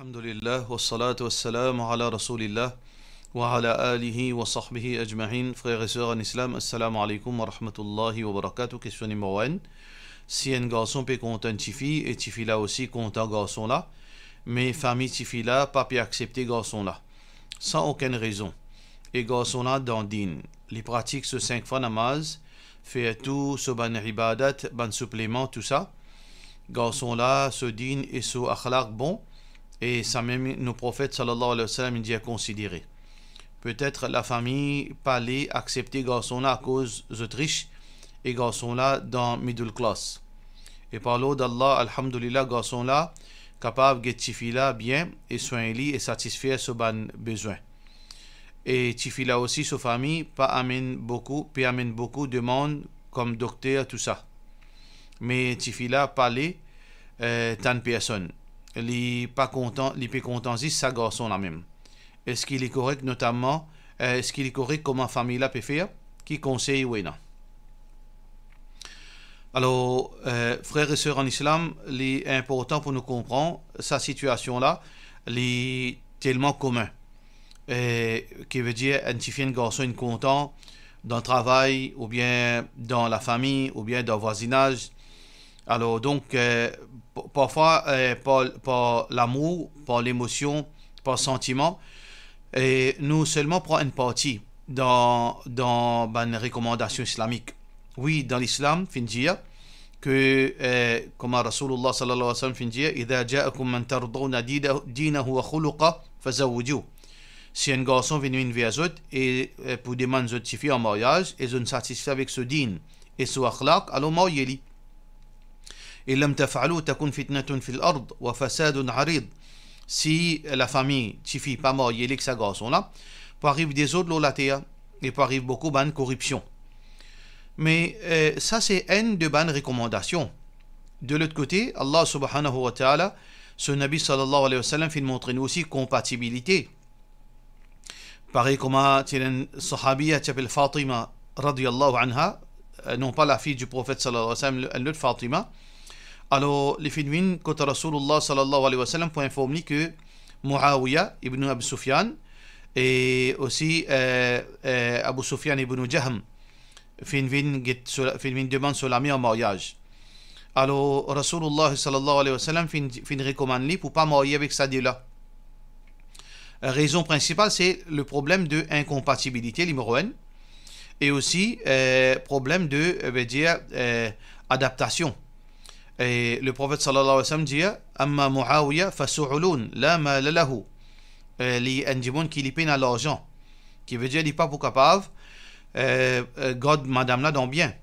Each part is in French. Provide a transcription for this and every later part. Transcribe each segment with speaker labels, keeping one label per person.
Speaker 1: Alhamdulillah, wa salatu wa salam ala rasulillah, wa ala alihi wa sahbihi ajma'in, frères et sœurs en islam, assalamu alaikum wa rahmatullahi wa barakatuh, question numéro 1. Si un garçon peut compter une fille, et Tifi là aussi compte un garçon là, mais famille Tifi là, pas peut accepter garçon là, sans aucune raison. Et garçon là dans din. Les pratiques ce cinq fois namaz, fait tout, ce ban ibadat, ban supplément, tout ça. Garçon là, ce din et ce akhlaq bon, et ça même, nos prophètes, sallallahu alayhi wa sallam, il dit à considérer. Peut-être la famille les accepter garçon-là à cause autriche et garçon-là dans middle class. Et par l'eau d'Allah, alhamdulillah, garçon-là, capable de tifila bien et soigner et satisfaire ce bon besoin. Et tifila aussi, sa famille, pas amène beaucoup, amène beaucoup de monde comme docteur, tout ça. Mais tifila pas euh, tant personnes li pa kontan, li pe kontan zis sa est la est correct, notamment, est-ce qu'il est correct euh, correct famille la peut qui conseille ou ou non Alors, euh, frères et sœurs en islam, il est important pour nous comprendre sa situation-là, est tellement commun. Et, euh, qui veut dire, un garçon est content dans le travail, ou bien dans la famille, ou bien dans le voisinage. Alors, donc, parfois euh, par, par l'amour, par l'émotion, par sentiment, et nous seulement prenons une partie dans, dans ben, une recommandation islamique. Oui, dans l'islam, fin dire que, euh, comme Rasulullah sallallahu alayhi wa sallam fin dire, إذا جاءكم من ترضون دينه وخلقه فزوجوه. Si un garçon vient une eux et euh, pour demander de fille en mariage, et ils sont satisfaits avec ce dîne et ce akhlaq, alors mariez-les. Et lam taf'alu takun fitnatun fil ard wa fasadun arid. Si la famille, Tifi, pas mort, Yelik, sa garçon là, peut arriver des autres l'olatea, et peut arriver beaucoup ban corruption. Mais euh, ça, c'est une de ban recommandations. De l'autre côté, Allah subhanahu wa ta'ala, ce Nabi sallallahu alayhi wa sallam, fait montrer nous aussi compatibilité. Pareil comme a une sahabiya qui s'appelle Fatima, radiyallahu anha, euh, non pas la fille du prophète sallallahu alayhi wa sallam, l'autre Fatima, alors, les Finouines, quant à Rasulullah sallallahu alayhi wa sallam, pour informer que Muawiyah ibn Abu Sufyan et aussi euh, euh, Abu Sufyan ibn Jahm, Finouine demande sur l'ami en mariage. Alors, Rasulullah sallallahu alayhi wa sallam, fin, fin recommande pour pas marier avec Sadila. La raison principale, c'est le problème de incompatibilité, et aussi euh, problème de euh, dire, euh, adaptation. Et eh, le prophète sallallahu alayhi wa sallam dit Amma Muawiya fasu'ulun la malalahu. Eh, Les Ndimon qui peine à l'argent. Qui veut dire, il pas pour capable. Euh, God, madame là, dans bien.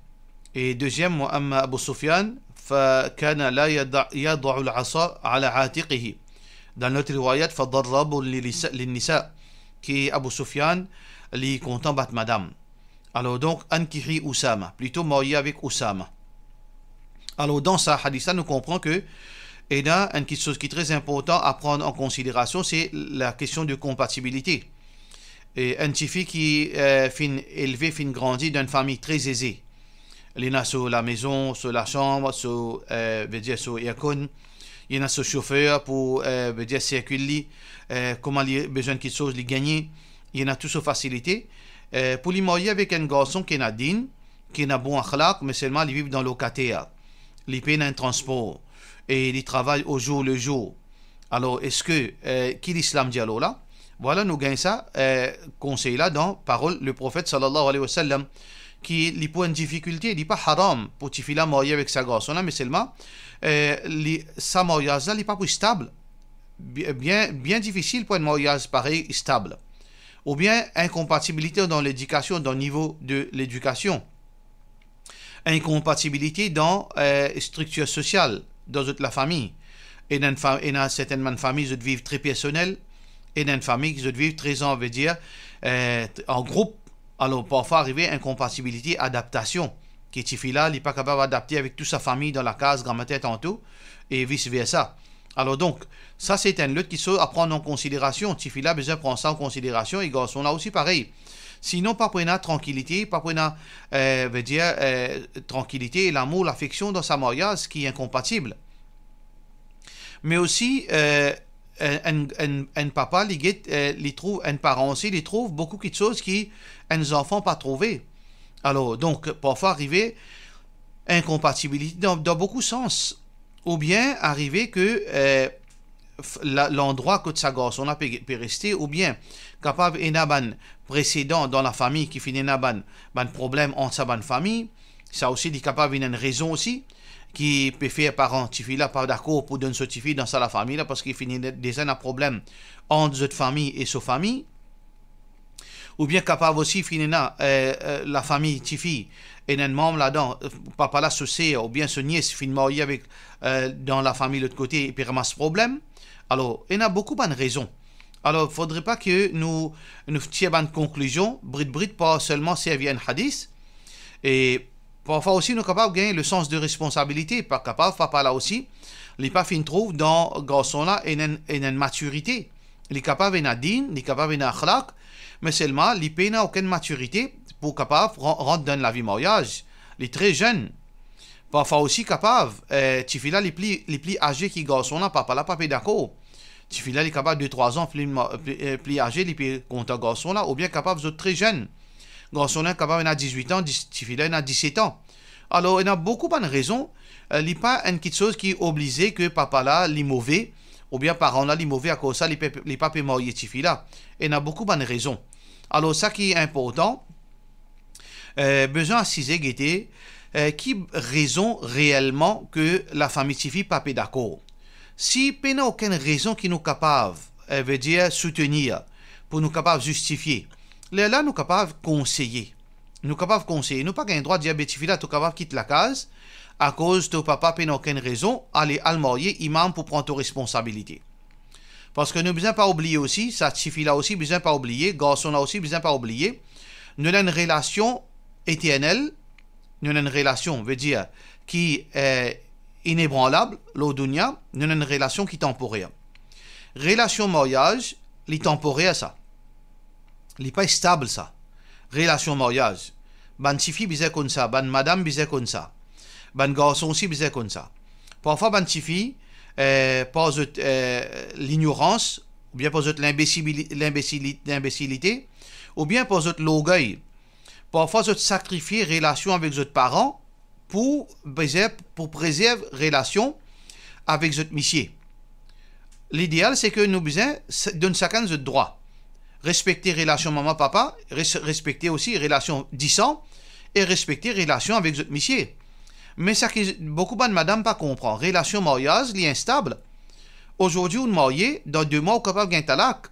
Speaker 1: Et deuxième, Amma Abu Sufyan فكان لا يضع العصا ala عاتقه dans notre riwayat li nisa qui Abu Sufyan li comptant battre madame alors donc ankihi Usama plutôt marié avec Usama alors dans ce hadith nous comprenons que et eh là, une chose qui est très importante à prendre en considération, c'est la question de compatibilité. Et un petit fille qui est euh, fin élevé, fin grandi d'une famille très aisée. Il y en a sur la maison, sur la chambre, sur, euh, veut dire, sur Il y en a sur chauffeur pour, euh, veut dire, circuler, euh, comment il a besoin de quelque chose, il gagner. Il y en a tout sur facilité. Euh, pour lui marier avec un garçon qui est digne, qui est bon akhlaq, mais seulement il vit dans le locataire les paye un transport et il travaille au jour le jour. Alors, est-ce que, euh, qui l'islam dit alors là Voilà, nous gagnons ça, euh, conseil là dans parole le prophète sallallahu alayhi wa sallam, qui est pour une difficulté, il dit pas haram pour Tifila marier avec sa garçon mais seulement, euh, sa mariage n'est pas plus stable. Euh, bien, bien difficile pour un mariage pareil stable. Ou bien incompatibilité dans l'éducation, dans le niveau de l'éducation incompatibilité dans euh, structure sociale, dans la famille. Et dans, certaines familles, ils vivent très personnel, et dans une famille, ils vivent très, veut dire, euh, en groupe. Alors, parfois, arriver incompatibilité, adaptation. Qui est là, il n'est pas capable d'adapter avec toute sa famille dans la case, tête en tout et vice-versa. Alors donc, ça c'est un lutte qui se à prendre en considération. Tifila, besoin prendre ça en considération. Et garçon là aussi pareil. Sinon, Papwena, tranquillité. pas euh, veut dire euh, tranquillité l'amour, l'affection dans sa ce qui est incompatible. Mais aussi, euh, un, papa, les euh, trouve, un parent aussi, les trouve beaucoup de choses qui enfant n'a pas trouvé. Alors, donc, parfois arriver incompatibilité dans, dans beaucoup de sens. Ou bien arriver que euh, l'endroit que Tsagos on a pu rester ou bien capable et un précédent dans la famille qui finit naban ban problème en sa ban famille ça aussi dit capable une raison aussi qui peut faire parent qui là pas d'accord pour donner ce tifi dans sa la famille parce qu'il finit déjà un problème entre cette famille et sa famille ou bien capable aussi finir euh, euh, la famille tifi et un membre là-dedans, euh, papa là, associé, ou bien se nièce, finit avec, dans la famille de l'autre côté, et puis ramasse problème. Alors, il y a beaucoup de raisons. Alors, il ne faudrait pas que nous, nous tirions une conclusion, brit brit, pas seulement servir un hadith. Et parfois aussi, nous sommes capables de gagner le sens de responsabilité. Pas capable, papa là aussi, les pas fin trouve dans garçon là une une maturité. Les capables d'une adine, les capables d'un akhlaq, mais seulement les n'a aucune maturité pour capable rendre dans la vie mariage. Les très jeunes. Parfois aussi capable euh, tu les plis les plis âgés qui garçons là papa là papa d'accord tu fais les capable de 3 ans plus eh, plis âgés les plis content garçons là ou bien capable de très jeunes garçons là capable il a 18 ans tu fais là a 17 ans alors il y a beaucoup de raisons n'y eh, a pas une petite chose qui obligée que papa là les mauvais ou bien parents là les mauvais à cause ça les papa tu là il y a beaucoup de raisons alors ça qui est important euh, besoin à ciser euh, qui raison réellement que la famille n'est pas d'accord. Si il n'y a aucune raison qui nous capable, elle veut dire soutenir, pour nous capable justifier, là, là nous capable conseiller. Nous capable conseiller. Nous pas qu'un droit de dire ben, là, tu capable quitter la case à cause de papa n'a aucune raison, allez almorier imam pour prendre tes responsabilités. Parce que nous besoin pas oublier aussi, ça suffit là aussi, besoin pas oublier, garçon là aussi, besoin pas oublier, nous avons une relation éternelle nous avons une relation, veut dire, qui est inébranlable, l'odunia, nous avons une relation qui est temporaire. Relation mariage, est temporaire ça. n'est pas stable ça. Relation mariage. Ban fille est comme ça, ban madame est comme ça. Ban garçon aussi est comme ça. Parfois ban fille euh, par eh, l'ignorance, ou bien par l'imbécilité, ou bien par l'orgueil parfois tu sacrifier relation avec les parents pour préserver, pour préserver relation avec les missiers. L'idéal, c'est que nous besoin d'une chacun de droit. Respecter relation maman-papa, respecter aussi relation 10 et respecter relation avec les missiers. Mais ça que beaucoup de madame pas comprend, relation mariage, lien instable. Aujourd'hui, on est dans deux mois, on capable un talak.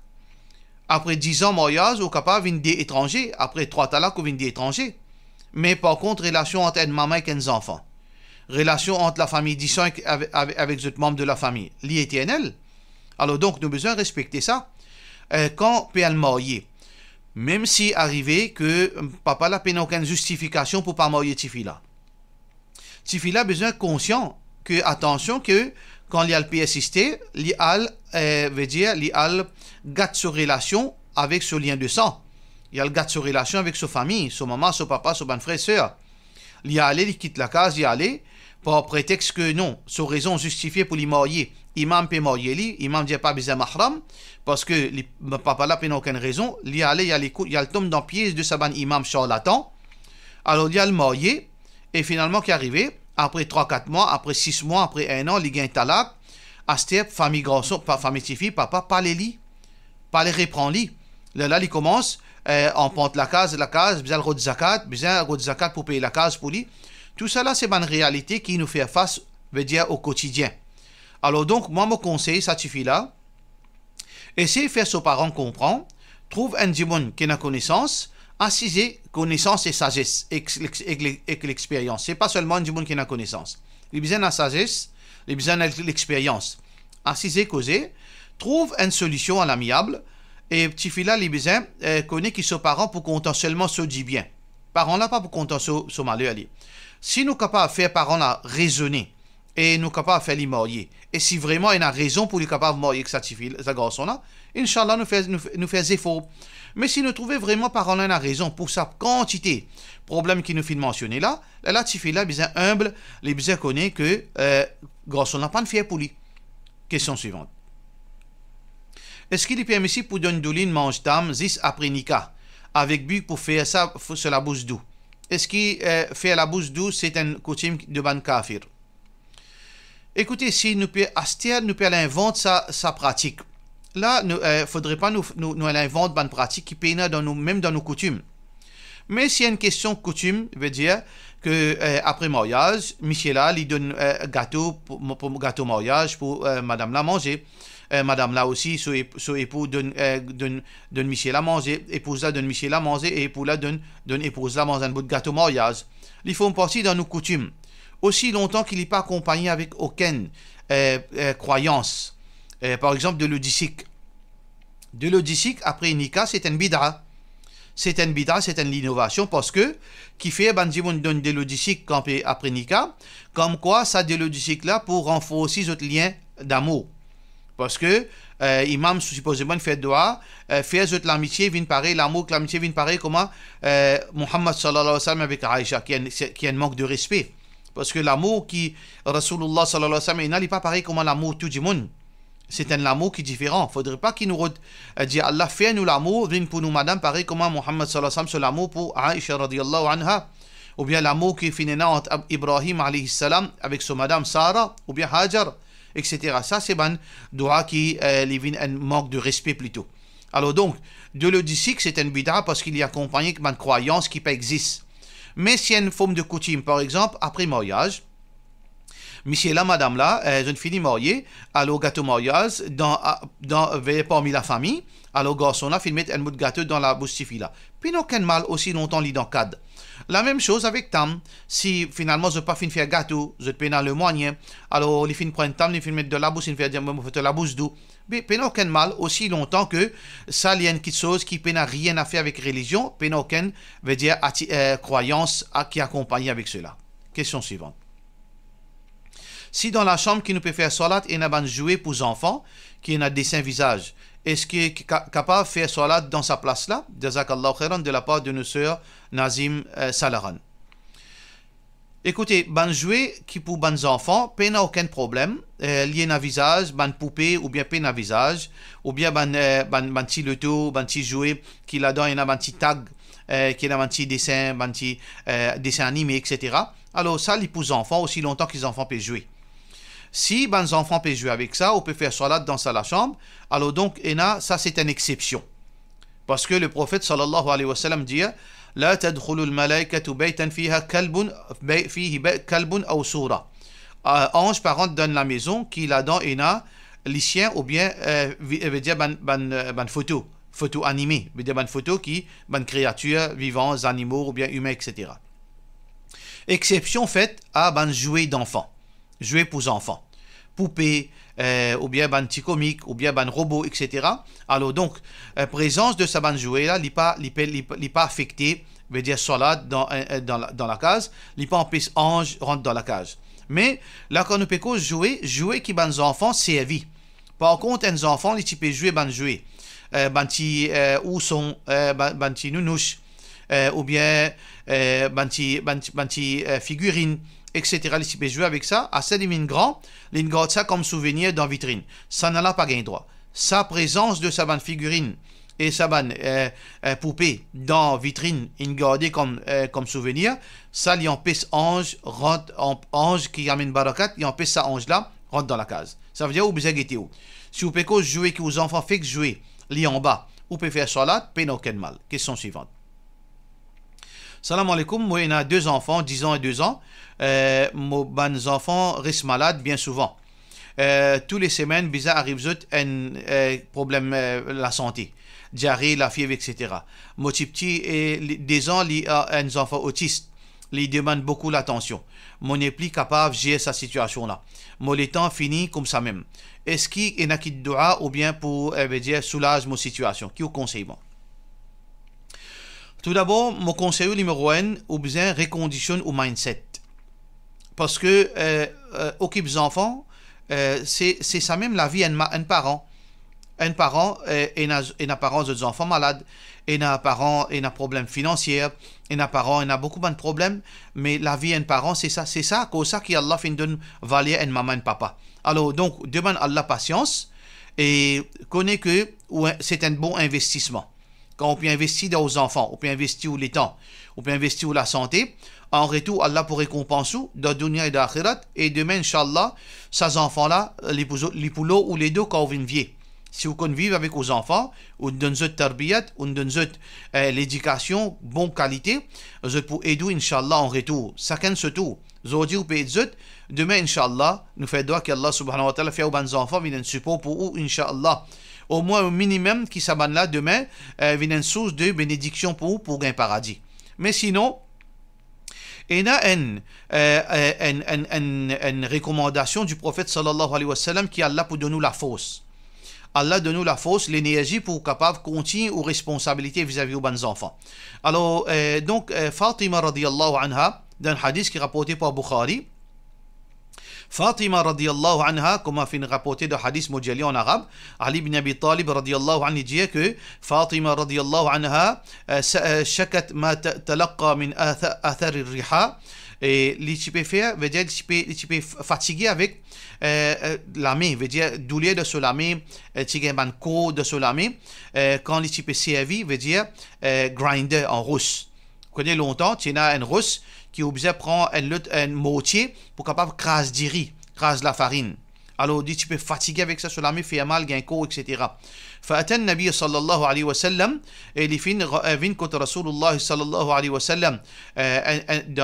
Speaker 1: Après 10 ans mariage, au capable une des étrangers. Après 3 talaks, vient des étrangers. Mais par contre, relation entre une maman et un enfants, Relation entre la famille 10 avec, avec, les autres membres de la famille. L'IETNL. Alors donc, nous besoin respecter ça. Euh, quand peut elle marier Même si arrivé que euh, papa n'a aucune justification pour pas marier Tifila. Tifila besoin conscient que, attention, que quand li a PSST, li al, a euh, veut dire, li al sa relation avec son lien de sang. Il a gâte sa relation avec sa famille, sa maman, son papa, son benfrère. frère, sœur. Li allé, il quitte la case, il allé, par prétexte que non, sa raison justifiée pour li marier. Imam peut marier li, dit pas besoin mahram, parce que li, papa là, n'a aucune raison, li il allé, il tombe dans pièce de sa imam charlatan. Alors, il a marié, et finalement, qui est arrivé, après 3-4 mois, après 6 mois, après 1 an, il y a un talak. Astep, famille garçon, famille fille, papa, pas les lits. Pas les reprend lits. Là, là, il commence, euh, on pente la case, la case, bizarre de zakat, bizarre de zakat pour payer la case pour lui. Tout ça, c'est une réalité qui nous fait face, veut dire, au quotidien. Alors, donc, moi, mon conseil, ça suffit là. Essayez de faire ce parents comprendre. Trouve un dimon qui a connaissance. Assisez connaissance et sagesse et l'expérience. n'est pas seulement du monde qui a connaissance. Il besoin de la sagesse, il besoin de l'expérience. Assisez, causer, trouve une solution à l'amiable et petit fila il besoin euh, connaît qui sont parents pour qu'on seulement se dit bien. Parents là pas pour qu'on so, so malheur Si nous capables de faire parents là raisonner et nous capables de faire les et si vraiment il a raison pour lui capable de marier que ça ça garçon là, inchallah nous fait nous, nous effort mais s'il ne trouvait vraiment par en à raison pour sa quantité. Problème qui nous fit mentionner là, la latifila là, bien humble, les bien connaît que euh, Grosso n'a pas de fier pour lui. Question suivante. Est-ce qu'il est permissible pour douline mange tam zis après Nika, avec but pour faire ça, sur la bouse d'eau? Est-ce qu'il euh, fait la bouse d'eau, c'est un coutume de Ban Kafir? Écoutez, si nous peut, nous peut inventer sa, sa pratique là, il ne euh, faudrait pas nous, nous, nous inventer bonnes pratique qui peinent dans nous, même dans nos coutumes. Mais s'il y a une question de coutume, veut dire que euh, après mariage, Michela lui donne un euh, gâteau pour, gâteau mariage pour Madame la manger. Madame là aussi, son, époux donne, donne, donne Michel la manger, épouse là donne Michel la manger, et époux là donne, donne épouse là manger un bout de gâteau mariage. Il font partie dans nos coutumes. Aussi longtemps qu'il n'est pas accompagné avec aucune croyance. Euh, par exemple, de l'odicique. De l'odicique, après Nika, c'est un bid'ah. C'est un bid'ah, c'est une innovation, parce que, qui fait, ben, donne de l'odicique après Nika, comme quoi, ça, de l'odicique-là, pour renforcer notre lien d'amour. Parce que, euh, imam, supposément, fait doigt, faire euh, fait de l'amitié, vient pareil, l'amour, que l'amitié vient pareil, comment euh, Muhammad sallallahu alayhi wa sallam avec Aïcha, qui a un manque de respect. Parce que l'amour qui Rasoulullah, sallallahu alayhi wa sallam, il n'est pas pareil comme l'amour tout du monde c'est un amour qui est différent. Faudrait pas qu'il nous euh, dise Allah fais-nous l'amour, viens pour nous madame, pareil comme Mohammed sallallahu alayhi wa sallam l'amour pour Aisha radiallahu anha. Ou bien l'amour qui finit entre Ibrahim alayhi salam avec son madame Sarah, ou bien Hajar, etc. Ça c'est un doua qui euh, un manque de respect plutôt. Alors donc, de le dire c'est un bid'a parce qu'il y a accompagné une croyance qui pas Mais si y a une forme de coutume, par exemple, après mariage, monsieur et madame là, euh, je ne fille marié, alors gâteau mariage, dans, ah, dans, parmi la famille, alors garçon là, filmé un mot de gâteau dans la bouche de fille là. Puis aucun mal aussi longtemps lit dans cadre. La même chose avec Tam. Si finalement je pas fin faire gâteau, je peux le moyen. Alors les fin prendre Tam, les fin mettre de la bouche, ils faire dire de la bouche d'où ?» Mais peine aucun mal aussi longtemps que ça il y a une petite chose qui n'a rien à faire avec religion, peine aucun veut dire euh, croyance ah, qui accompagne avec cela. Question suivante. Si dans la chambre qui nous peut faire salat, il y a un jouet pour enfants qui a un dessin visage, est-ce qu'il est capable de faire salat dans sa place là de la part de nos sœur Nazim euh, Salaran. Écoutez, ban jouet qui pour ban enfants, pas n'a aucun problème. y euh, lié à visage, ban poupée ou bien un à visage, ou bien ban, euh, ban, petit loto, ban petit jouet qui là a un petit tag, euh, qui un petit dessin, dessin animé, etc. Alors ça, les pour enfants, aussi longtemps que les enfants peuvent jouer. Si les enfants peuvent jouer avec ça, on peut faire salat dans la chambre, alors donc, ena, ça c'est une exception. Parce que le prophète sallallahu alayhi wa sallam dit La al malaikatu baytan fiha kalbun, fihi kalbun euh, ange parent donne la maison qui la dans ena, les chiens, ou bien, euh, euh veut dire, ben, photo, photo animée, veut dire, ben photo qui, ben créature, vivants, animaux ou bien humains, etc. Exception faite à ben jouer d'enfants, jouer pour enfants poupée, euh, ou bien ban comique, ou bien ban robot, etc. Alors donc, euh, présence de sa jouet là n'est pas, affecté affectée, veut dire solade dans, euh, dans, la, dans la case, n'est pas plus ange rentre dans la cage. Mais là, quand nous pouvons jouer, jouer qui ban enfants, c'est vie. Par contre, un enfants, les peut jouer ban jouer. ban euh, ou son, ban petit nounouche, ou bien ban euh, figurine etc. Les peut jouer avec ça. À 7000 mine grand, garde ça comme souvenir dans vitrine. Ça n'a pas gain droit. Sa présence de sa bonne figurine et sa bande euh, euh, poupée dans vitrine, il euh, comme, souvenir. Ça, il en pèse en, ange qui amène barakat, il en pèse ça ange là, rentre dans la case. Ça veut dire, où vous avez où. Si vous pouvez jouer, que vos enfants fixent jouer, li en bas, vous pouvez faire salat, peine aucun mal. Question suivante. Salam alaikum, moi j'ai deux enfants, 10 ans et 2 ans. Euh, mes ben, enfants restent malades bien souvent. Toutes euh, tous les semaines, bizarre arrive un euh, problème problèmes euh, la santé. Diarrhée, la fièvre, etc. Mon petit et des ans lié à un enfant autiste. Il demande beaucoup l'attention. Mon époux capable de gérer sa situation-là. Mon temps finit comme ça même. Est-ce qu'il y a qui doit ou bien pour euh, dire, soulage mon situation Qui vous conseille moi tout d'abord, mon conseil numéro un, ou besoin reconditionne au mindset. Parce que, euh, euh, enfants, euh, c'est ça même la vie d'un un parent. Un parent euh, et un parent des enfants malades, et un parent et un problème financier, et un parent et a beaucoup de problèmes, mais la vie d'un parent, c'est ça, c'est ça, c'est ça qui Allah fin donne valier maman et papa. Alors donc, demande à Allah patience et connais que c'est un bon investissement on peut investir dans les enfants, on peut investir dans les temps, on peut investir dans la santé. En retour, Allah pour récompenser dans dunya et dans l'akhirat. Et demain, Inch'Allah, ces enfants-là, les, poulots ou les deux, quand vous Si vous convivez avec vos enfants, vous donnez une tarbiyat, vous donnez euh, l'éducation, bonne qualité, vous pour aider, Inch'Allah, en retour. Ça, c'est tout. Aujourd'hui, vous payez Demain, Inch'Allah, nous faisons droit qu'Allah subhanahu wa ta'ala fait aux bons enfants, mais un support pour vous, Inch'Allah au moins au minimum qui s'abonne là demain, euh, une source de bénédiction pour pour un paradis. Mais sinon, il y a une, recommandation du prophète sallallahu alayhi wa sallam qui Allah pour donner la force. Allah donne-nous la force, l'énergie pour capable continuer aux responsabilités vis-à-vis aux enfants. Alors, euh, donc, euh, Fatima radiallahu anha, d'un hadith qui est rapporté par Bukhari, Fatima radiallahu anha, comme a fait une rapportée de hadith modjali en arabe, Ali ibn Abi Talib radiallahu anha dit que Fatima radiallahu anha, Chakat euh, euh, ma talaqa min athar riha et les veut dire les fatigué avec euh, euh la veut dire douleur de ce la de ce quand les chipé servi, veut dire grinder en russe. Vous connaissez longtemps, Tina en russe, qui est prend elle prendre un moitié pour capable crase craquer du riz, de la farine. Alors, il dit tu peux fatiguer avec ça, que tu ne fais pas mal, que tu ne fais pas etc. Faites-le, Sallallahu Alaihi Wasallam, et il finit, vin que tu as fait, Sallallahu Alaihi Wasallam, euh,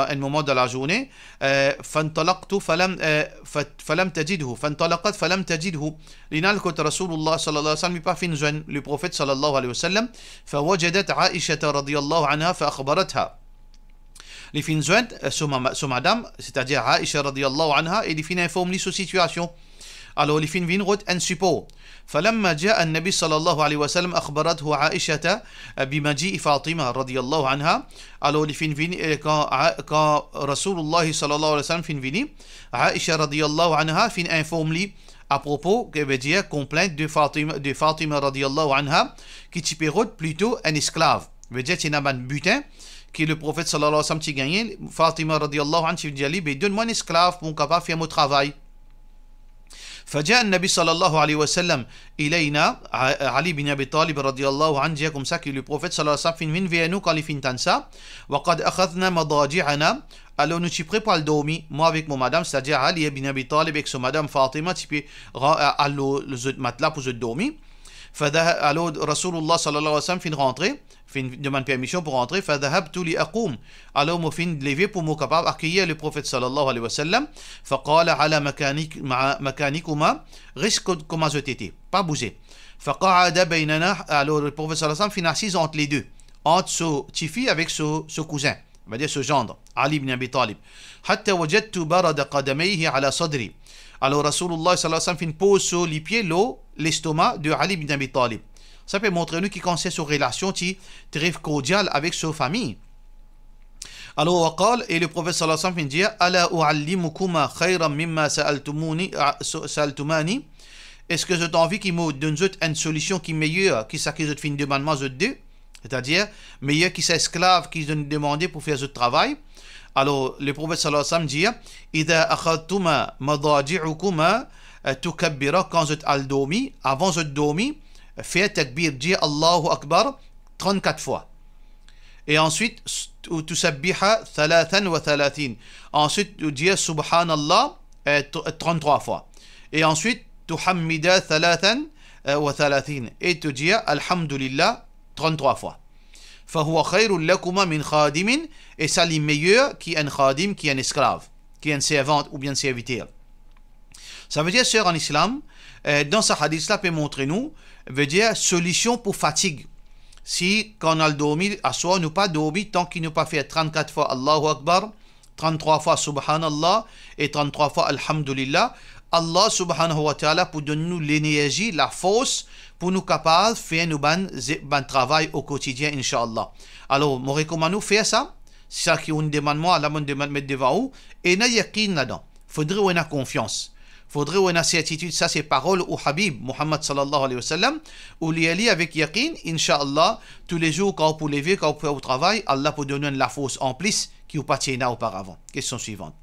Speaker 1: un moment de la journée, euh, Fantalaktu, Falam, euh, Falam Tadjidhu, Fantalaktrat, Falam Tadjidhu, Linal que tu as fait, Sallallahu Alaihi Wasallam, Salmi, pas fin de journée, le Prophète, Sallallahu Alaihi Wasallam, Fawajedet, Ishattaradi, Allahu Anna, Fahakh Baratha les fins euh, sur, ma, sur madame, c'est-à-dire Aïcha radiallahu anha, et les fins informent sous situation. Alors les fins viennent en suppôt. فلما جاء النبي صلى الله عليه وسلم أخبرته عائشة بمجيء فاطمة رضي الله عنها alors les fins viennent euh, quand, رسول الله صلى الله عليه وسلم fin viennent عائشة رضي الله عنها fin informe lui à propos, que veut dire complainte de Fatima, de Fatima radiallahu anha, qui t'y plutôt un esclave. Veut dire, c'est un butin. que le prophète sallallahu alayhi wa sallam t'y gagné, Fatima radiallahu anhu t'y gagné, mais donne-moi un esclave, mon capa, fais mon travail. فجاء النبي صلى الله عليه وسلم إلينا علي بن أبي طالب رضي الله عنه جاكم ساكي لبروفيت صلى الله عليه وسلم فين فينو قال فين تنسى وقد أخذنا مضاجعنا ألو نتشي بريبا الدومي مو أبيك مو مدام ستجا علي بن أبي طالب إكسو مدام فاطمة تشي ألو زد متلاب وزد دومي فذا ألو رسول الله صلى الله عليه وسلم فين غانتري fin demande permission pour entrer fa dhahabtu li aqum alors me fin levé pour me capable accueillir le prophète صلى الله عليه وسلم فقال على مكانك مع مكانكما reste comme je t'étais pas bouger qa'ada baynana alors le prophète sallallahu alayhi wa sallam fin assis entre les deux entre ce tifi avec ce, ce cousin on va dire ce gendre Ali ibn Abi Talib hatta wajadtu barad qadamayhi ala sadri alors Rasulullah sallallahu alayhi wa sallam fin pose sur les pieds l'eau l'estomac de Ali ibn Abi Talib Ça peut montrer nous qui concerne sur relation qui très cordiale avec sa famille. Alors, وقال, et le prophète sallallahu alayhi wa sallam dit Ala mimma ah, sa'altumani Est-ce que j'ai envie qu'il me donne une solution qui est meilleure que ce que je fin demande de je C'est-à-dire meilleure que s'esclave, esclave qui je pour faire ce travail. Alors, le prophète sallallahu alayhi wa sallam dit Ida akhadtuma madaji'ukuma euh, tukabbira quand je avant je dormi faire takbir, dire Allahu Akbar 34 fois. Et ensuite, tu Tusabbiha 33. Ensuite, tu dis Subhanallah 33 fois. Et ensuite, tu Tuhammida 33. Et tu dis Alhamdulillah 33 fois. فهو خير لكما من خادم et ça les meilleurs qui un khadim qui un esclave qui un servante ou bien serviteur ça veut dire sœur en islam dans ce hadith là peut montrer nous veut dire solution pour fatigue. Si quand on a dormi, à ne nous pas dormi tant qu'il n'a pas fait 34 fois Allahu Akbar, 33 fois Subhanallah et 33 fois Alhamdulillah, Allah subhanahu wa ta'ala pour donner l'énergie, la force pour nous capables de faire nos bon, travail au quotidien, inshallah. Alors, je recommande nous faire ça. C'est ça qui est un demandement, la demande devant vous. Et il y a là-dedans. faudrait qu'on confiance faudrait une en ça c'est parole au Habib, Muhammad sallallahu alayhi wa sallam, ou liali avec yakin, inshallah, tous les jours quand vous lever, quand vous au travail, Allah peut donner la force en plus qui vous là auparavant. Question suivante.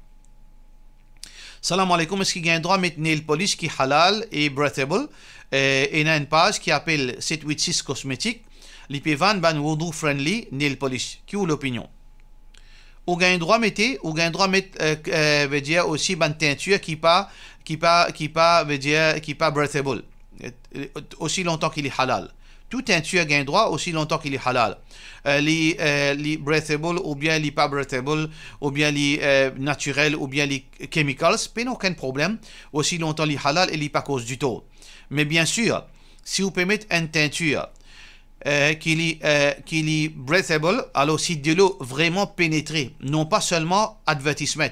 Speaker 1: Salam alaykum est-ce qu'il y a un droit à mettre le police qui est halal et breathable euh, et il y a une page qui appelle 786 cosmétiques, l'IPVAN ban wudu friendly, nail polish. Qui ou l'opinion? ou gain droit mettez, ou gain droit mettre, euh, euh, veut dire aussi ban teinture qui pas qui pas, qui pas, veut dire, qui pas breathable, aussi longtemps qu'il est halal. Tout teinture tueur gagne droit aussi longtemps qu'il est halal. Euh, les, euh, breathable ou bien les pas breathable ou bien les euh, naturels ou bien les chemicals, pas aucun problème aussi longtemps est halal et les pas cause du tout. Mais bien sûr, si vous permettez une teinture qui est, breathable, alors c'est de l'eau vraiment pénétrée, non pas seulement advertisement.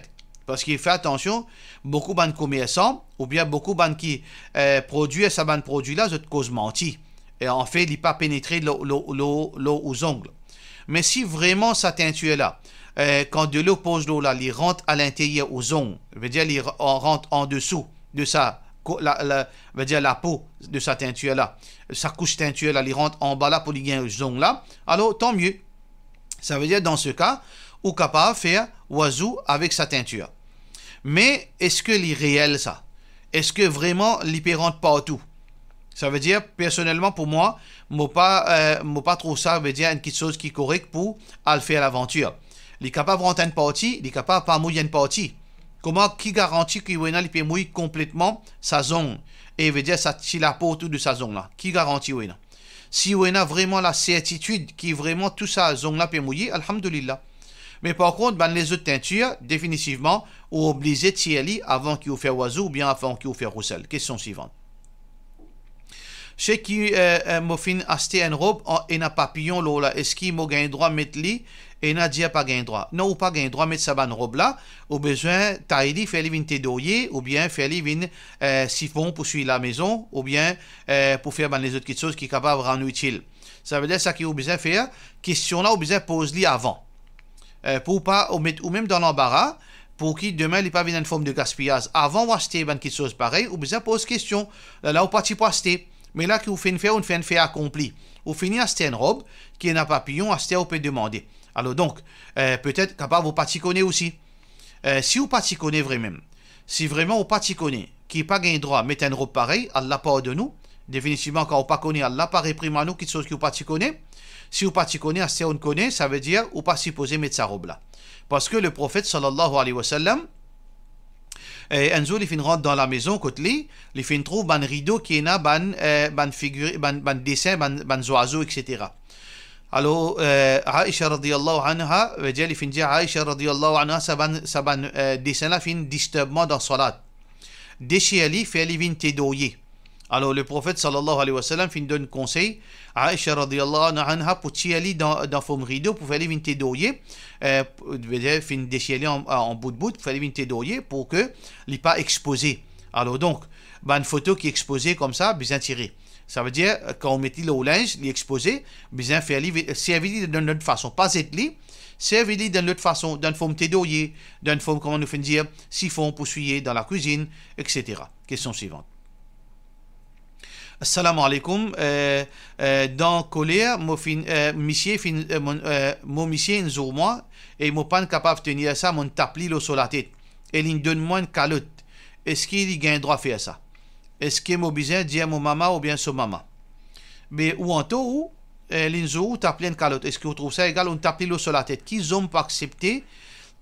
Speaker 1: Parce qu'il fait attention, beaucoup de commerçants ou bien beaucoup de qui euh, produisent ce produit-là, c'est cause menti. Et en fait, il pas pénétré l'eau aux ongles. Mais si vraiment sa teinture-là, euh, quand de l'eau pose l'eau là, il rentre à l'intérieur aux ongles, Veux dire il rentre en dessous de sa la, dire la peau de sa teinture là, sa couche teinture là, il rentre en bas là pour les ongles là, alors tant mieux. Ça veut dire dans ce cas, ou capable faire oiseau avec sa teinture. Mais est-ce que l'irréel ça Est-ce que vraiment pas partout Ça veut dire, personnellement pour moi, je pas, euh, pas trop ça veut dire une petite chose qui est correcte pour aller faire l'aventure. Il est capable de une partie, il capable pas mouiller une partie. Comment qui garantit qu'il peut mouiller complètement sa zone Et veut dire, ça, si la peau autour de sa zone là. Qui garantit ouena? si on a vraiment la certitude qui vraiment tout ça zone là peut mouiller alhamdoulillah mais par contre, ban les autres teintures, définitivement, ou obligez de avant qu'il vous fasse oiseau ou bien avant qu'il vous fasse roussel. Question suivante. Ce qui euh, euh m'a fait acheté une robe et un papillon, est-ce qu'il m'a gagné droit mettre li et n'a dit pas gagné droit? Non, ou pas gagné droit mettre sa bonne robe là, ou besoin tailler, faire les vinter doyer, ou bien faire les vin euh, siphon pour suivre la maison, ou bien euh, pour faire ban les autres choses qui sont capables de rendre utile. Ça veut dire ça qu'il avez besoin de faire, question là, ou besoin de poser avant. Euh, pour pas ou, ou même dans l'embarras pour qui demain il pas une forme de gaspillage. Avant d'acheter ben, chose pareil, ou bien pose question. Là, où pouvez pas acheter. Mais là, qui vous fait une faire fait une fait accompli Vous finit acheter une robe qui est un papillon, acheter, pouvez peut demander. Alors donc, euh, peut-être capable vous pas connaître aussi. Euh, si vous connaissez, vraiment, si vraiment vous pas connaît qui pas gain droit, mettre une robe pareille, la pas de nous. Définitivement, quand vous pas connaît la pas réprimer nous, qui chose qui vous connaît si vous ne à on connaît, ça veut dire ou pas supposé mettre sa robe là. Parce que le prophète sallallahu alayhi wa sallam, un jour fin rentre dans la maison côté les fin trouve ban rideau qui est là ban eh, ban figure ban ban dessin ban ban etc. Alors euh, Aïcha radiyallahu anha veut eh, dire les fin dit Aïcha radiyallahu anha ça va, ça ban eh, dessin là fin disturbement dans salat. Déchiré fait il vin t'édoyer. Alors le prophète sallallahu alayhi wa sallam fin donne conseil à Aisha radiyallahu anha pour aller dans dans forme rideau pour faire une doyer euh, euh fin déchirer en, en bout de bout pour une vinter doyer pour que pas exposé. Alors donc bah, une photo qui est exposée comme ça faut tirer. Ça veut dire quand on met le linge, exposé, bien faire servir d'une autre façon, pas être servir d'une autre façon, d'une forme tédoyer, d'une forme comment nous fait dire siphon pour dans la cuisine, etc. Question suivante. Salam alaikum. Euh, euh, dans colère, monsieur mon monsieur jour euh, moi et mon pas capable de tenir ça mon tapli le sur la tête. Et il donne moi une calotte. Est-ce qu'il a un droit faire ça? Est-ce que mon besoin dire à mon maman ou bien son maman? Mais ou en tout ou l'inzo tapli une calotte. Est-ce que vous trouvez ça égal on tapli le sur la tête? Qui n'ont pas accepté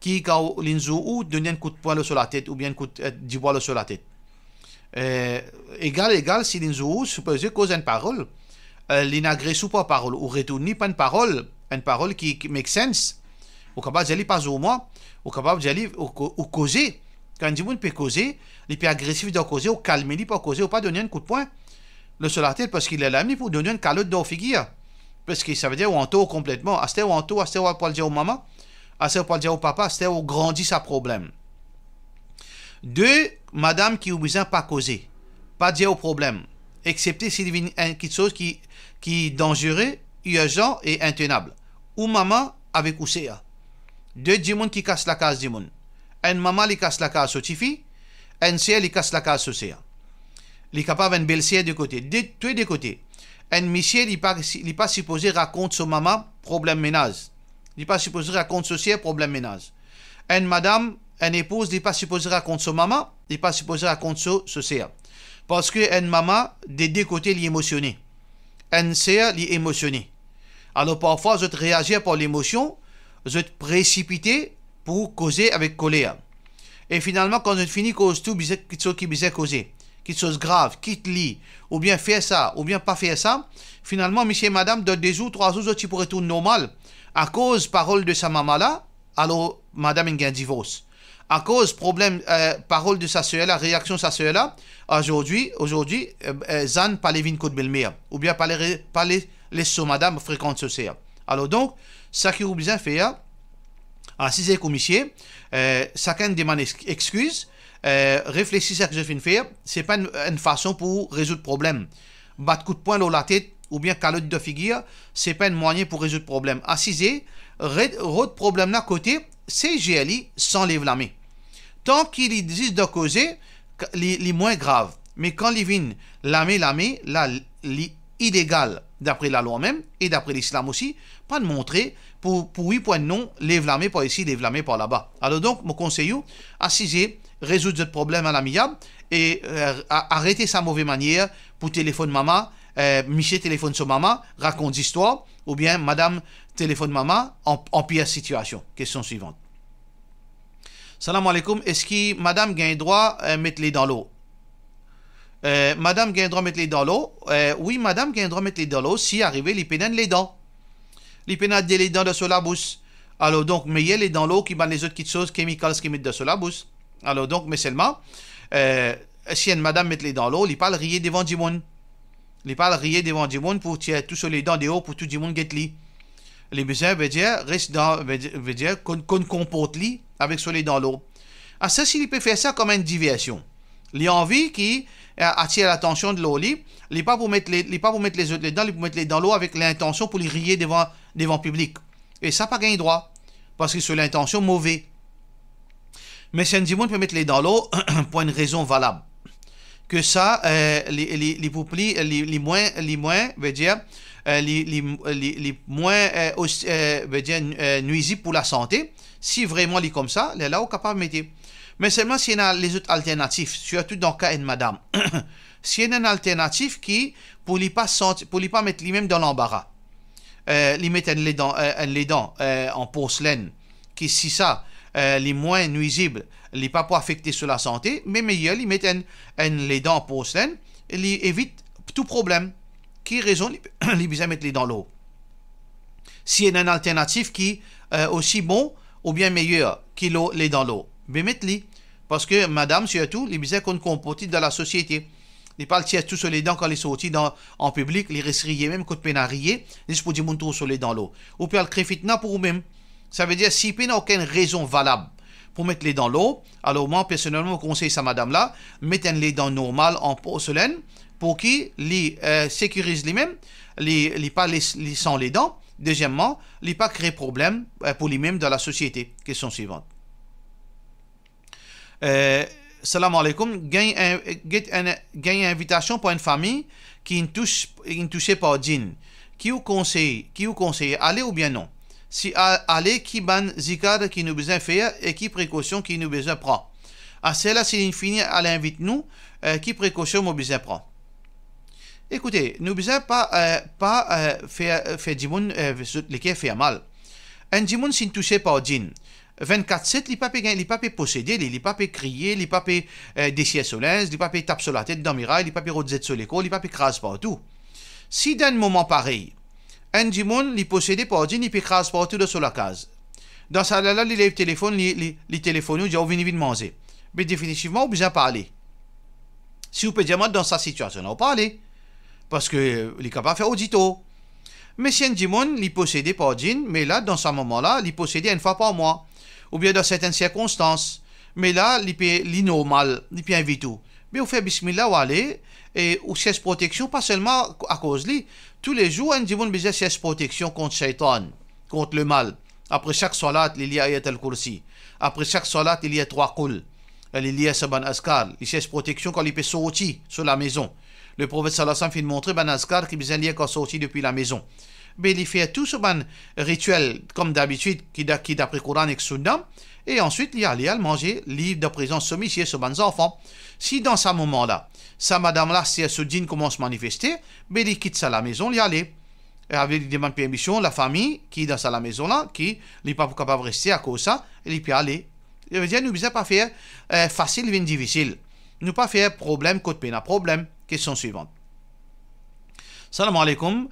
Speaker 1: qui quand l'inzo ou donne un coup de poing sur la tête ou bien un coup de euh, sur la tête? euh, égal égal si nous supposé cause une parole euh, l'inagression pas parole ou ni pas une parole une parole qui, qui make sense ou capable d'aller pas au moins ou capable d'aller ou causer quand dit peut causer il peut agressif de causer ou calmer il pas causer ou pas donner un coup de poing le seul parce qu'il est l'ami pour donner une calotte dans figure parce que ça veut dire en tour complètement à ou en tourne à pas dire au maman à ce pas dire au papa à ou grandit sa problème deux madame qui a pas causer, pas dire au problème, excepté s'il y a quelque chose qui, est dangereux, urgent et intenable. Ou maman avec Ousea. Deux gens qui cassent la case du Un maman qui casse la case au Tifi, un sœur qui casse la case au Sea. Il est capable d'une belle de côté, de tous les côtés. Un monsieur qui n'est pas, supposé raconter son maman problème ménage. Il n'est pas supposé raconter son sœur problème ménage. Une madame, une épouse n'est pas supposé raconter son maman n'est pas supposé raconter ça, ce Parce que maman, des deux côtés, elle est émotionnée. elle Alors parfois, je réagir par l'émotion, je précipité pour causer avec colère. Et finalement, quand je finis, cause tout, ce qui bisait causer. Quelque chose grave, quitte lit, ou bien faire ça, ou bien pas faire ça. Finalement, monsieur et madame, dans deux jours, trois jours, vous pour tout normal. À cause parole de sa maman là, alors madame, il y un divorce à cause problème euh, parole de Sassuela, réaction Sassuela, aujourd'hui, aujourd'hui, euh, euh, Zan palevin koudbelmea, ou bien pas les madame fréquente ce Alors donc, ça qui vous bien fait, hein, à 6 euh, chacun demande excuse, excuses, réfléchissez à ce que je viens faire, c'est pas une, façon pour résoudre le problème. Battre coup de poing dans la tête, ou bien calotte de figure, c'est pas un moyen pour résoudre le problème. À 6 problème là côté, c'est CGLI sans les main. Tant qu'il existe de causer les, les, moins graves. Mais quand vient l'amé l'amé, est illégal, d'après la loi même et d'après l'islam aussi, pas de montrer pour, pour oui, de non, les main par ici, les main par là-bas. Alors donc, mon conseil, assisez, résoudre ce problème à l'amiable et euh, arrêter arrêtez sa mauvaise manière pour téléphone maman, euh, Michel téléphone sur maman, raconte l'histoire ou bien Madame téléphone maman en, pire situation. Question suivante. Salam alaikum, est-ce que Madame gain droit euh, mettre les dans l'eau euh, Madame gagne droit mettre les dans l'eau euh, Oui, Madame gagne droit mettre les dans l'eau si arriver les pénales les dents. Les pénales les dents de solabus. Alors donc, mais les dans l'eau qui ban les autres qui choses, chemicals qui mettent de solabus. Alors donc, mais seulement, si une madame met les dans l'eau, il parle rien devant du monde. Il parle rire devant du monde pour tirer tout les dans des hauts pour tout le monde guette Les besoins veut ben, dire, dans, ben, ben, dire, qu'on, comporte avec soleil dans l'eau. Ah, à ça, s'il peut faire ça comme une diversion. l'envie envie qui euh, attire l'attention de leau Les Il pas pour mettre les, pas pour mettre les autres pour mettre les dans l'eau avec l'intention pour les rier devant, devant public. Et ça, pas gain droit. Parce que c'est l'intention mauvaise. Mais si un peut mettre les dans l'eau pour une raison valable que ça, euh, les, les, les, euh, les, les, moins, les moins, veut dire, euh, les, les, les, moins euh, dire, nuisibles pour la santé, si vraiment les comme ça, les là est capable mettre. Mais seulement s'il y a les autres alternatives, surtout dans le cas de madame. s'il y a une alternative qui, pour ne pas, pour les pas mettre lui-même dans l'embarras, les mettre les dents, les dents en porcelaine, qui si ça, les moins nuisibles, n'est pas pour affecter sur la santé, mais meilleur, il met les dents pour porcelaine, il évite tout problème. Qui raison, les mettre les dents dans l'eau. S'il y a une alternative qui est euh, aussi bon ou bien meilleur que l'eau, les dans l'eau, Mais mettez-les. Parce que madame, surtout, les besoin qu'on comporte dans la société. Les pas de tout sur les dents quand ils sont dans en public, les restriés, même quand ils Ils les pour sur les dents l'eau. Ou bien le créfitna pour eux même Ça veut dire si n'a aucune raison valable pour mettre les dans l'eau. Alors moi, personnellement, je conseille ça, madame-là, mettez les dents normal en porcelaine pour qu'ils les euh, sécurisent les-mêmes, les, pas les, les sans les dents. Deuxièmement, les pas créer problème euh, pour lui-même dans la société. Question suivante. Euh, salam alaikum. Gagne, une invitation pour une famille qui ne touche pas djinn. Qui vous conseille Qui vous conseille Allez ou bien non si aller qui ban zikar qui nous besoin faire et qui précaution qui nous besoin prendre. À cela, s'il finit, elle invite nous, euh, qui précaution nous besoin prendre. Écoutez, nous besoin pas, euh, pas euh, faire faire, faire euh, qui lesquels fait mal. Un dimoun, s'il touché par djinn, 24-7, il ne peut pas posséder, il ne peut pas crier, il ne peut pas déchirer sur l'aise, il ne peut pas taper sur la tête dans le mirail, il ne peut pas rôder sur l'école, il ne peut pas craser partout. Si d'un moment pareil, Jimon, il possédait par ordine, il peut partout de sur la case. Dans sa là, il le téléphone, il téléphone, il dit, oh, manger. Mais définitivement, vous a parler. Si vous pouvez dire, dans sa situation, on parler. Parce que, euh, il est capable de faire audito. Mais si Jimon li possédait par mais là, dans ce moment-là, il possédait une fois par mois. Ou bien dans certaines circonstances. Mais là, il peut, normal, il peut inviter. Mais vous faites bismillah ou aller, et ou cherchez protection, pas seulement à cause de lui, tous les jours, nous besoin de protection contre shaitan, contre le mal. Après chaque salat, il y a trois al Après chaque salat, il y a trois coules. Il y a saban askar. Il protection quand il peut sortir sur la maison. Le prophète sallallahu alayhi wa sallam montré ban askar qui besoin quand sorti depuis la maison. il fait tout ce ban rituel comme d'habitude qui d'après Coran et Sunna. Et ensuite, il y a mangé manger, livre de présence sommifié sur les enfants. Si dans ce moment-là, sa madame là, si elle se dit, commence à manifester, elle quitte sa la maison, elle y aller. Elle avait permission, la famille qui est dans sa la maison là, qui n'est pas capable de rester à cause de ça, elle peut aller. Je veux dire, nous ne pas faire euh, facile, mais difficile. Nous pas faire problème, côté peine, problème. Question suivante. Salam alaikum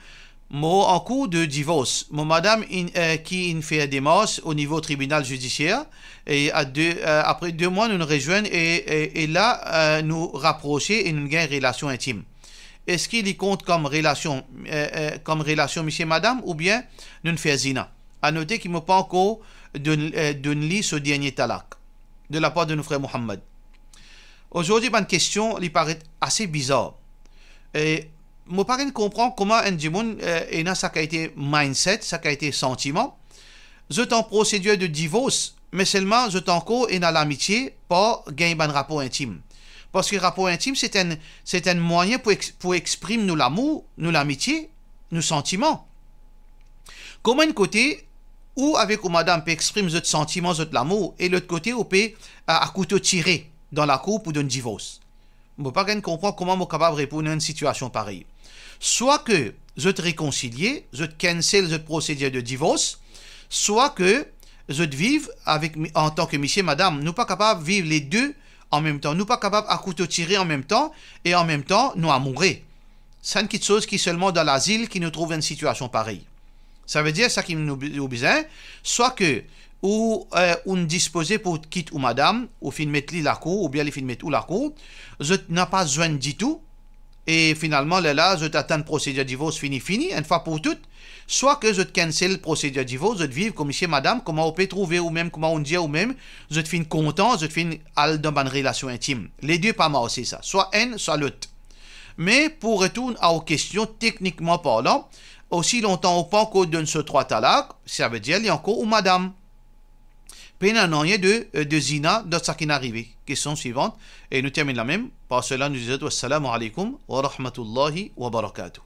Speaker 1: en cours de divorce. Mon madame in, euh, qui fait des démarche au niveau tribunal judiciaire et euh, après deux mois nous nous rejoignons et, là euh, nous rapprocher et nous gagnons une relation intime. Est-ce qu'il y compte comme relation, comme relation monsieur madame ou bien nous faisons zina? À noter qu'il me pas encore donné lit ce dernier talak de la part de nos frères Mohamed. Aujourd'hui, ma question lui paraît assez bizarre ne comprends pas comment un démon et euh, dans sa qualité mindset, sa qualité sentiment. Je t'en procédure de divorce, mais seulement je t'en et dans l'amitié, pas gagner un rapport intime. Parce que rapport intime, c'est un, c'est un moyen pour, pour exprimer nous l'amour, nous l'amitié, nos sentiments. Comment un côté, ou avec ou madame peut exprimer notre sentiment, notre l'amour, et l'autre côté, on peut à, à, couteau tiré dans la coupe ou un divorce. Je ne comprends pas comment je suis capable de répondre à une situation pareille soit que je te réconcilie, je te cancel votre procédure de divorce, soit que te vive avec, en tant que monsieur, madame. Nous pas capables de vivre les deux en même temps. Nous pas capables à tirer en même temps et en même temps nous à C'est une petite chose qui seulement dans l'asile qui nous trouve une situation pareille. Ça veut dire ça qui nous besoin, hein? soit que ou euh, on disposé pour quitter ou madame, ou fin mettre la cour, ou bien les fin mettre ou la cour, je n'ai pas besoin du tout, et finalement, là, je t'attends procédure divorce fini, fini, une fois pour toutes. Soit que je te cancel procédure divorce, je te vive comme ici, madame, comment on peut trouver ou même, comment on dit ou même, je te content, je te al dans une relation intime. Les deux pas mal, aussi ça. Soit un, soit l'autre. Mais pour retourner aux questions techniquement parlant, aussi longtemps ou pas qu'on donne ce trois talak, ça veut dire, il y a encore ou madame. Pénanoïe de, euh, de Zina de arrivé. Question suivante. Et nous terminons la même. Par cela, nous disons Assalamu alaikum wa rahmatullahi wa barakatuh.